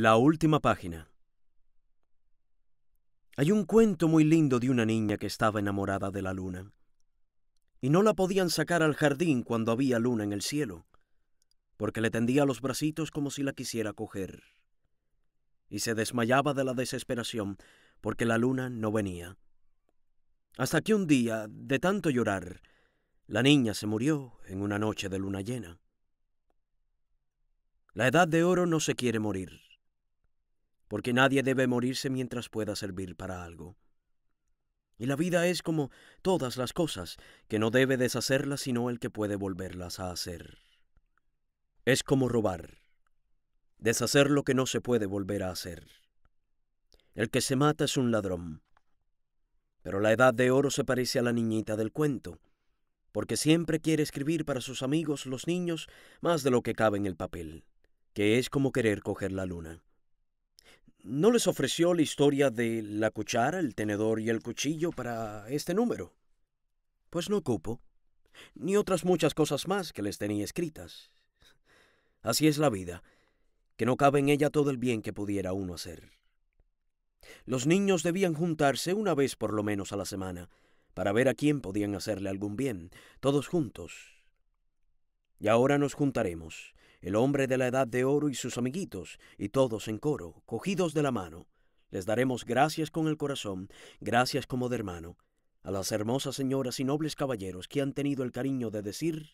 La última página. Hay un cuento muy lindo de una niña que estaba enamorada de la luna, y no la podían sacar al jardín cuando había luna en el cielo, porque le tendía los bracitos como si la quisiera coger, y se desmayaba de la desesperación porque la luna no venía. Hasta que un día, de tanto llorar, la niña se murió en una noche de luna llena. La edad de oro no se quiere morir porque nadie debe morirse mientras pueda servir para algo. Y la vida es como todas las cosas, que no debe deshacerlas sino el que puede volverlas a hacer. Es como robar, deshacer lo que no se puede volver a hacer. El que se mata es un ladrón. Pero la edad de oro se parece a la niñita del cuento, porque siempre quiere escribir para sus amigos los niños más de lo que cabe en el papel, que es como querer coger la luna. ¿No les ofreció la historia de la cuchara, el tenedor y el cuchillo para este número? Pues no cupo, ni otras muchas cosas más que les tenía escritas. Así es la vida, que no cabe en ella todo el bien que pudiera uno hacer. Los niños debían juntarse una vez por lo menos a la semana para ver a quién podían hacerle algún bien, todos juntos. Y ahora nos juntaremos el hombre de la edad de oro y sus amiguitos, y todos en coro, cogidos de la mano. Les daremos gracias con el corazón, gracias como de hermano, a las hermosas señoras y nobles caballeros que han tenido el cariño de decir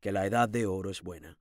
que la edad de oro es buena.